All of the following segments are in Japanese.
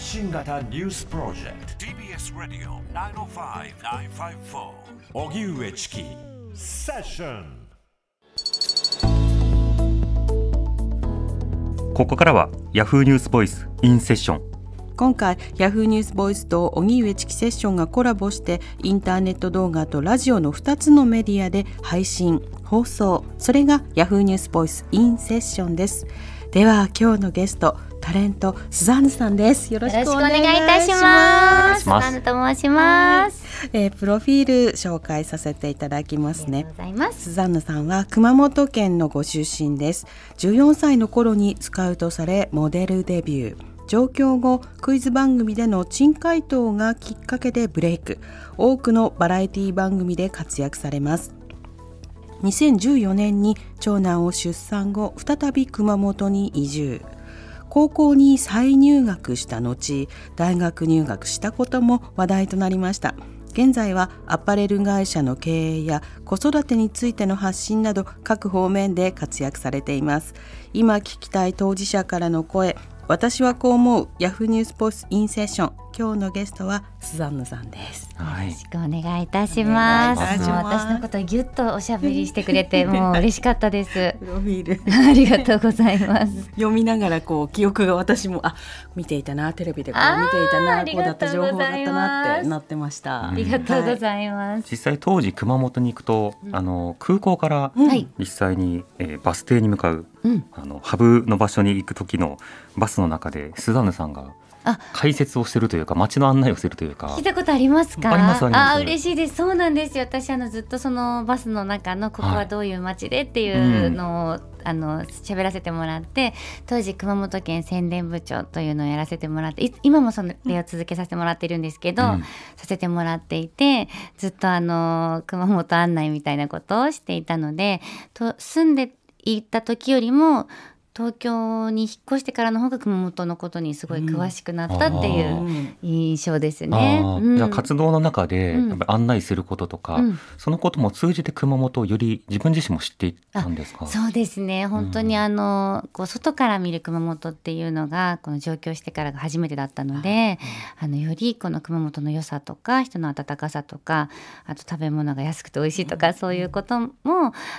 新型ニュースプロジェクト TBS ラディオ905-954おぎゅうえちきセッションここからは Yahoo ニュースボイスインセッション今回ヤフーニュースボイスと荻上チキセッションがコラボしてインターネット動画とラジオの2つのメディアで配信放送それがヤフーニュースボイスインセッションですでは今日のゲストタレントスザンヌさんですよろしくお願いいたしますスザンヌと申します、えー、プロフィール紹介させていただきますねスザンヌさんは熊本県のご出身です14歳の頃にスカウトされモデルデビュー上京後クイズ番組での珍回答がきっかけでブレイク多くのバラエティ番組で活躍されます2014年に長男を出産後再び熊本に移住高校に再入学した後大学入学したことも話題となりました現在はアパレル会社の経営や子育てについての発信など各方面で活躍されています今聞きたい当事者からの声私はこう思う Yahoo ニュースポーツインセッション今日のゲストはスザンヌさんです、はい、よろしくお願いいたします私のことぎゅっとおしゃべりしてくれて もう嬉しかったですありがとうございます 読みながらこう記憶が私もあ見ていたなテレビでこう見ていたなこうだった情報だったなってなってました、ありがとうございます、はい、実際当時熊本に行くとあの空港から実際に、えー、バス停に向かう、うん、あのハブの場所に行く時のバスの中でスザンヌさんが「解説をしてるというか街の案内をしてるというか聞いたことありますかああ嬉しいですそうなんですよ私あのずっとそのバスの中のここはどういう街でっていうのを、はい、うんあの喋らせてもらって当時熊本県宣伝部長というのをやらせてもらって今もそのれを続けさせてもらってるんですけど、うん、させてもらっていてずっとあの熊本案内みたいなことをしていたのでと住んでいた時よりも東京に引っ越してからの方が熊本のことにすごい詳しくなったっていう印象ですね。じゃ活動の中で案内することとか、うん、そのことも通じて熊本をより自分自身も知っていったんですかそうですね本当にあの、うん、こう外から見る熊本っていうのがこの上京してからが初めてだったので、あのよりこの熊本の良さとか人の温かさとかあと食べ物が安くて美味しいとかそういうことも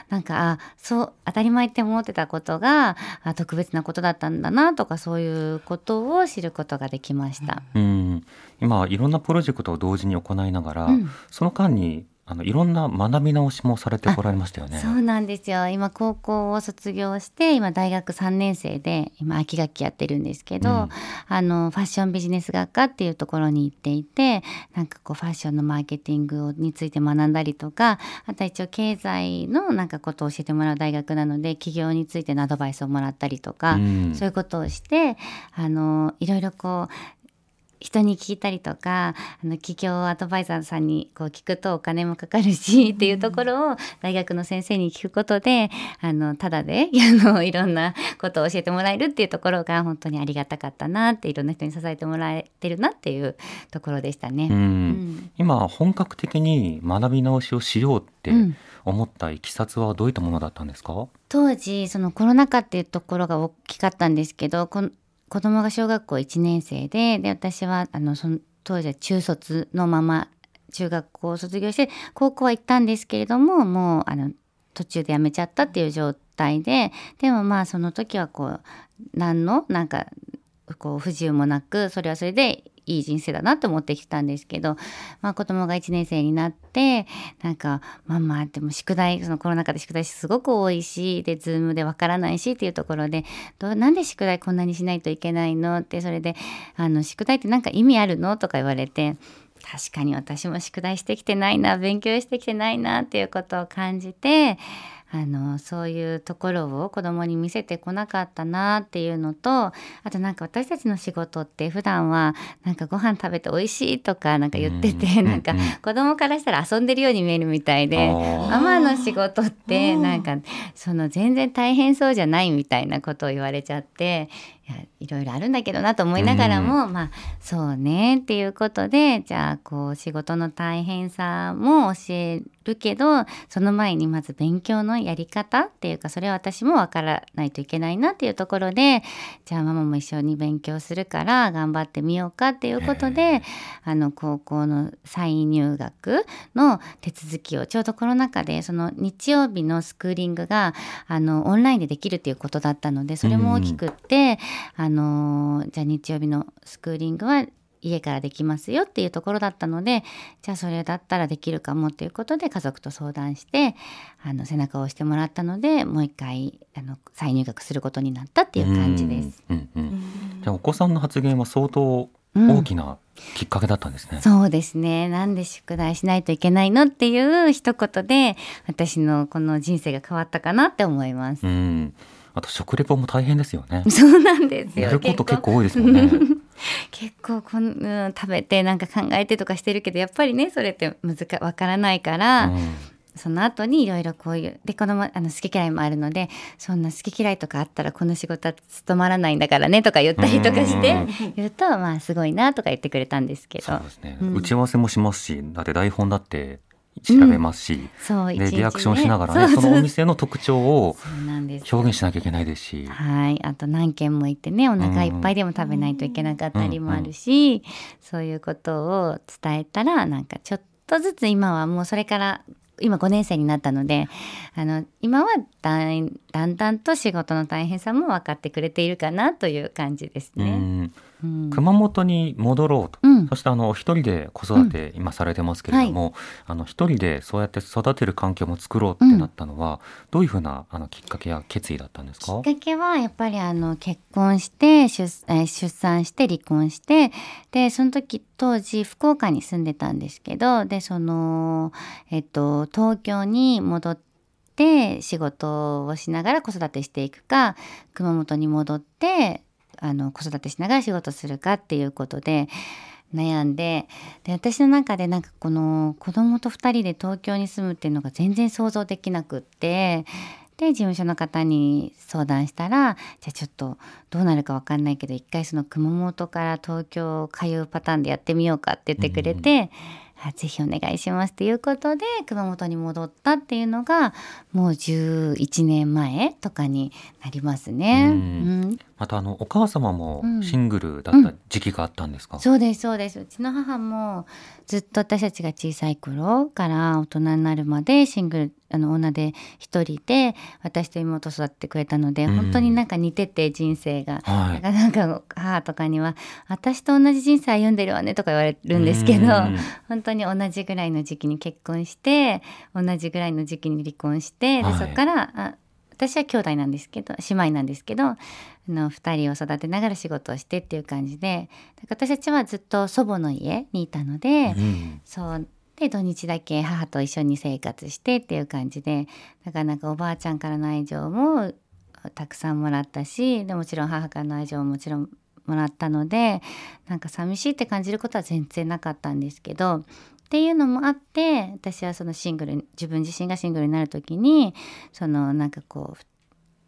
なんかあそう当たり前って思ってたことがあ特別なことだったんだなとかそういうことを知ることができました、うん、今いろんなプロジェクトを同時に行いながら、うん、その間にあのいろんな学び直しもされてこられましたよね。そうなんですよ。今高校を卒業して今大学3年生で今秋学期やってるんですけど、うん、あのファッションビジネス学科っていうところに行っていてなんかこうファッションのマーケティングについて学んだりとかあと一応経済のなんかことを教えてもらう大学なので起業についてのアドバイスをもらったりとか、うん、そういうことをしてあのいろいろこう人に聞いたりとかあの企業アドバイザーさんにこう聞くとお金もかかるしっていうところを大学の先生に聞くことであのただで あのいろんなことを教えてもらえるっていうところが本当にありがたかったなっていろんな人に支えてもらえてるなっていうところでしたね。うん、今本格的に学び直しをしようって思ったいきさつはどういったものだったんですか、当時そのコロナ禍っていうところが大きかったんですけどこの子供が小学校1年生でで私はあのその当時は中卒のまま中学校を卒業して高校は行ったんですけれどももうあの途中で辞めちゃったっていう状態ででもまあその時はこう何のなんかこう不自由もなくそれはそれでいい人生だなて思ってきたんですけど、まあ、子供が1年生になってなんか「ママでも宿題そのコロナ禍で宿題すごく多いしで Zoom でわからないしっていうところで「どなんで宿題こんなにしないといけないの?」ってそれであの「宿題って何か意味あるの?」とか言われて。確かに私も宿題してきてないな勉強してきてないなっていうことを感じてあのそういうところを子どもに見せてこなかったなっていうのとあとなんか私たちの仕事って普段はなんかご飯食べて美味しいとかなんか言ってて、なんか子供からしたら遊んでるように見えるみたいで、ママの仕事ってなんかその全然大変そうじゃないみたいなことを言われちゃっていやろいろあるんだけどなと思いながらも、うん、まあそうねっていうことでじゃあこう仕事の大変さも教えるけどその前にまず勉強のやり方っていうかそれは私もわからないといけないなっていうところでじゃあママも一緒に勉強するから頑張ってみようかっていうことで、あの高校の再入学の手続きをちょうどコロナ禍でその日曜日のスクーリングがあのオンラインでできるっていうことだったのでそれも大きくって。うんあのじゃあ日曜日のスクーリングは家からできますよっていうところだったのでじゃあそれだったらできるかもっていうことで家族と相談してあの背中を押してもらったのでもう一回あの再入学することになったっていう感じです。うんうん、じゃあお子さんの発言は相当大きなきっかけだったんですね、うん、そうですねなんで宿題しないといけないのっていう一言で私のこの人生が変わったかなって思います。うんあと食レポも大変ですよね。そうなんですよ。やること結構多いですもんね。結構こん、うん、食べてなんか考えてとかしてるけどやっぱりねそれって難かわからないから。うんその後にいろいろこういうでこのあの好き嫌いもあるのでそんな好き嫌いとかあったらこの仕事は務まらないんだからねとか言ったりとかして言うとまあすごいなとか言ってくれたんですけどそうですね、うん、打ち合わせもしますしだって台本だって調べますし、うんリアクションしながらねそのお店の特徴を表現しなきゃいけないですしはいあと何軒も行ってねお腹いっぱいでも食べないといけなかったりもあるし、うんうん、そういうことを伝えたらなんかちょっとずつ今はもうそれから今5年生になったのであの今はだんだんだんと仕事の大変さも分かってくれているかなという感じですね。うん、熊本に戻ろうとそしてあの一人で子育て今されてますけれども、あの一人でそうやって育てる環境も作ろうってなったのは、どういうふうなあのきっかけや決意だったんですかきっかけはやっぱりあの結婚して出出産して離婚してでその時当時福岡に住んでたんですけどでその、えっと、東京に戻って仕事をしながら子育てしていくか熊本に戻ってあの子育てしながら仕事するかっていうことで悩んでで私の中でなんかこの子供と2人で東京に住むっていうのが全然想像できなくってで事務所の方に相談したらじゃあちょっとどうなるか分かんないけど一回その熊本から東京通うパターンでやってみようかって言ってくれて。うんぜひお願いしますということで熊本に戻ったっていうのがもう11年前とかになりますね。またあのお母様もシングルだった時期があったんですか、うんうん、そうですそうですうちの母もずっと私たちが小さい頃から大人になるまでシングルあの女で一人で私と妹育ってくれたので、本当になんか似てて人生が、はなんか母とかには「私と同じ人生歩んでるわね」とか言われるんですけど、うん、本当に同じぐらいの時期に結婚して同じぐらいの時期に離婚して、でそこからあ私は兄弟なんですけど姉妹なんですけど二2人を育てながら仕事をしてっていう感じで私たちはずっと祖母の家にいたので、うん、そうで土日だけ母と一緒に生活してっていう感じでなかなかおばあちゃんからの愛情もたくさんもらったしでもちろん母からの愛情ももちろんもらったのでなんか寂しいって感じることは全然なかったんですけどっていうのもあって私はそのシングル自分自身がシングルになる時にそのなんかこう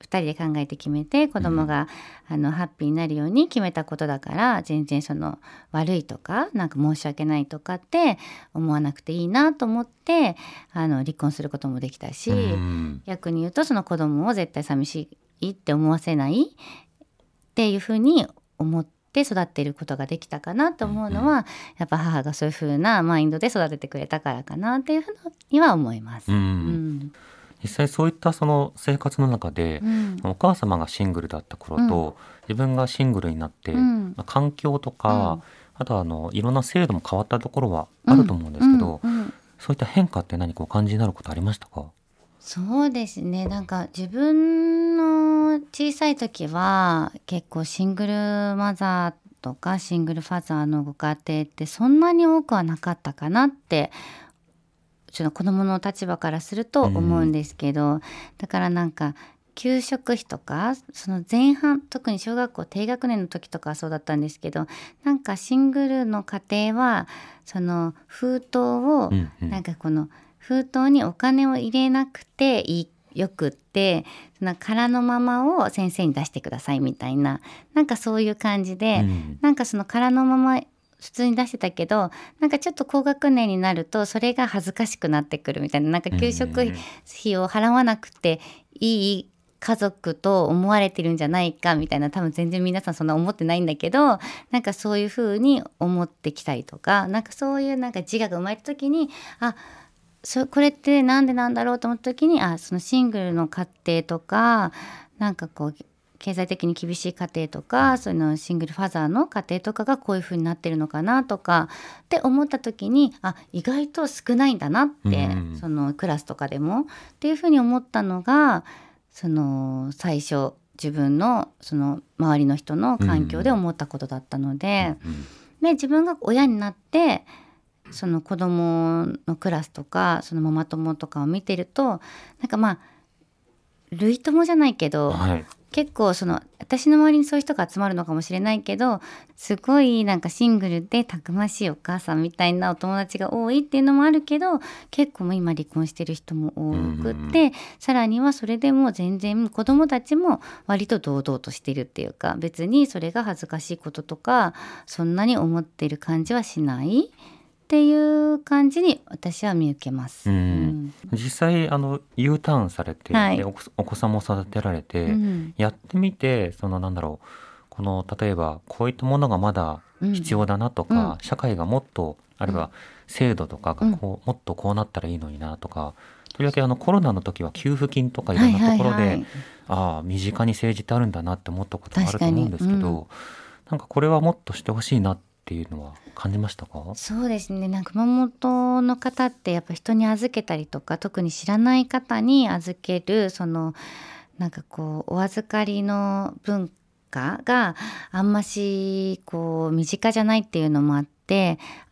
2人で考えて決めて子供が、うん、あのハッピーになるように決めたことだから全然その悪いとかなんか申し訳ないとかって思わなくていいなと思ってあの離婚することもできたし、うん、逆に言うとその子供を絶対寂しいって思わせないっていうふうに思って。育っていることができたかなと思うのは、うん、やっぱ母がそういうふうなマインドで育ててくれたからかなっていうふうには思います。うん実際そういったその生活の中で、うん、お母様がシングルだった頃と、自分がシングルになって、まあ、環境とか、あとはあのいろんな制度も変わったところはあると思うんですけど、そういった変化って何かお感じになることありましたかそうですねなんか自分の小さい時は結構シングルマザーとかシングルファザーのご家庭ってそんなに多くはなかったかなってその子供の立場からすると思うんですけど、うん、だからなんか給食費とかその前半特に小学校低学年の時とかはそうだったんですけどなんかシングルの家庭はその封筒を、なんかこの封筒にお金を入れなくていいよくってその空のままを先生に出してくださいみたいななんかそういう感じで、うん、なんかその空のまま普通に出してたけどなんかちょっと高学年になるとそれが恥ずかしくなってくるみたいななんか給食費を払わなくていい家族と思われてるんじゃないかみたいな多分全然皆さんそんな思ってないんだけどなんかそういうふうに思ってきたりとかなんかそういうなんか自我が生まれた時にあそこれって何でなんだろうと思った時にあそのシングルの家庭とかなんかこう経済的に厳しい家庭とかそのシングルファザーの家庭とかがこういうふうになってるのかなとかって思った時にあ意外と少ないんだなって、うん、そのクラスとかでもっていうふうに思ったのがその最初自分のその周りの人の環境で思ったことだったのでうん、で自分が親になってその子供のクラスとかそのママ友とかを見てるとなんかまあ類友じゃないけど、結構その私の周りにそういう人が集まるのかもしれないけどすごいなんかシングルでたくましいお母さんみたいなお友達が多いっていうのもあるけど結構もう今離婚してる人も多くって、さらにはそれでも全然子供たちも割と堂々としてるっていうか別にそれが恥ずかしいこととかそんなに思ってる感じはしない。っていう感じに私は見受けます、うん、実際あの U ターンされて、はい、お子さんも育てられて、うん、やってみてそのなんだろうこの例えばこういったものがまだ必要だなとか、社会がもっとあるいは制度とかがこう、もっとこうなったらいいのになとかとりわけあのコロナの時は給付金とかいろんなところで、はいはいはい、ああ身近に政治ってあるんだなって思ったことがあると思うんですけど、うん、なんかこれはもっとしてほしいなってっていうのは感じましたかそうですねなんか熊本の方ってやっぱ人に預けたりとか特に知らない方に預けるそのなんかこうお預かりの文化があんましこう身近じゃないっていうのもあって。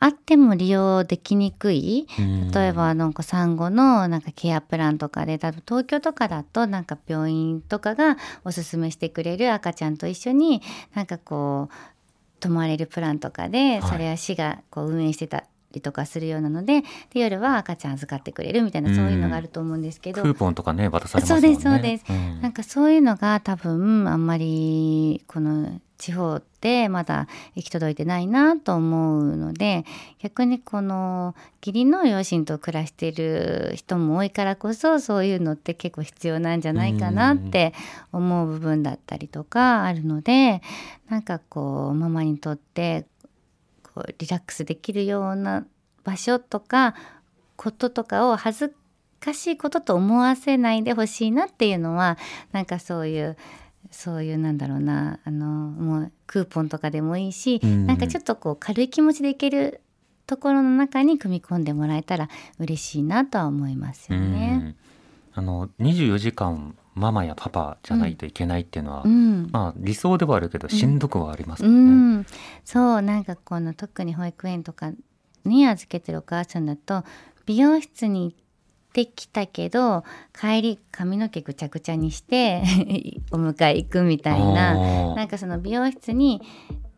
あっても利用できにくい例えばなんか産後のなんかケアプランとかで多分東京とかだとなんか病院とかがおすすめしてくれる赤ちゃんと一緒になんかこう泊まれるプランとかで、それは市がこう運営してたりとかするようなのでで夜は赤ちゃん預かってくれるみたいなそういうのがあると思うんですけど、クーポンとかね渡されますもんねそうですそうです、うん、なんかそういうのが多分あんまりこの地方でまだ行き届いてないなと思うので逆にこの義理の両親と暮らしてる人も多いからこそそういうのって結構必要なんじゃないかなって思う部分だったりとかあるのでんなんかこうママにとってこうリラックスできるような場所とかこととかを恥ずかしいことと思わせないでほしいなっていうのはなんかそういうそういうなんだろうなあのもうクーポンとかでもいいし、うん、なんかちょっとこう軽い気持ちでいけるところの中に組み込んでもらえたら嬉しいなとは思いますよね。うんあの24時間ママやパパじゃないといけないっていうのは、うん、まあ理想ではあるけどしんどくはありますね、うんうん、そうなんかこの特に保育園とかに預けてるお母さんだと美容室に行ってきたけど帰り髪の毛ぐちゃぐちゃにして お迎え行くみたいななんかその美容室に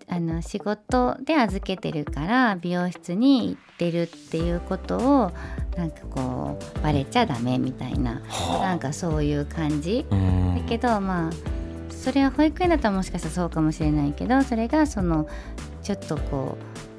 あの仕事で預けてるから美容室に行ってるっていうことをなんかこうバレちゃダメみたいな、はあ、なんかそういう感じだけどまあそれは保育園だったらもしかしたらそうかもしれないけどそれがそのちょっとこう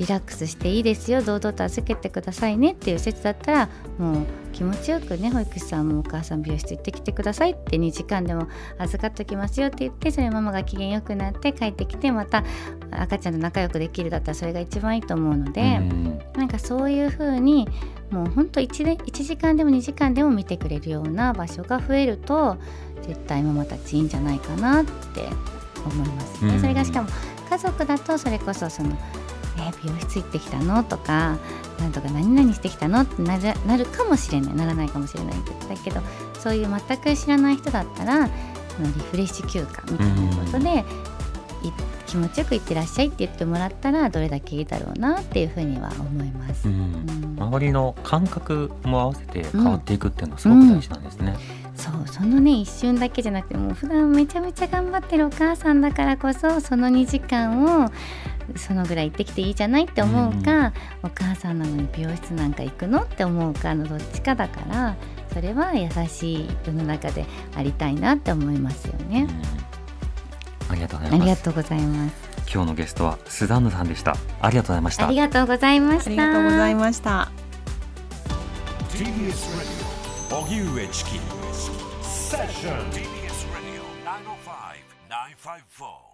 リラックスしていいですよ堂々と預けてくださいねっていう説だったらもう気持ちよくね保育士さんもお母さん美容室行ってきてくださいって2時間でも預かっておきますよって言ってそれママが機嫌よくなって帰ってきてまた赤ちゃんと仲良くできるだったらそれが一番いいと思うのでんなんかそういうふうにもうほんと 1, 1時間でも2時間でも見てくれるような場所が増えると絶対ママたちいいんじゃないかなって思いますね。それがしかも家族だとそれこそそのえ美容室行ってきたのとかなんとか何々してきたのってなるなるかもしれないならないかもしれないだけどそういう全く知らない人だったらそのリフレッシュ休暇みたいなことで、気持ちよく行ってらっしゃいって言ってもらったらどれだけいいだろうなっていうふうには思います、うん、周りの感覚も合わせて変わっていくっていうのはすごく大事なんですね。うんうんそうそのね一瞬だけじゃなくてもう普段めちゃめちゃ頑張ってるお母さんだからこそその2時間をそのぐらい行ってきていいじゃないって思うか、うん、お母さんなのに美容室なんか行くのって思うかのどっちかだからそれは優しい世の中でありたいなって思いますよね。ありがとうございます。ありがとうございます。今日のゲストはスザンヌさんでした。ありがとうございました。ありがとうございました。ありがとうございました。TBS Radio 荻上チキセッション TBS Radio 905-954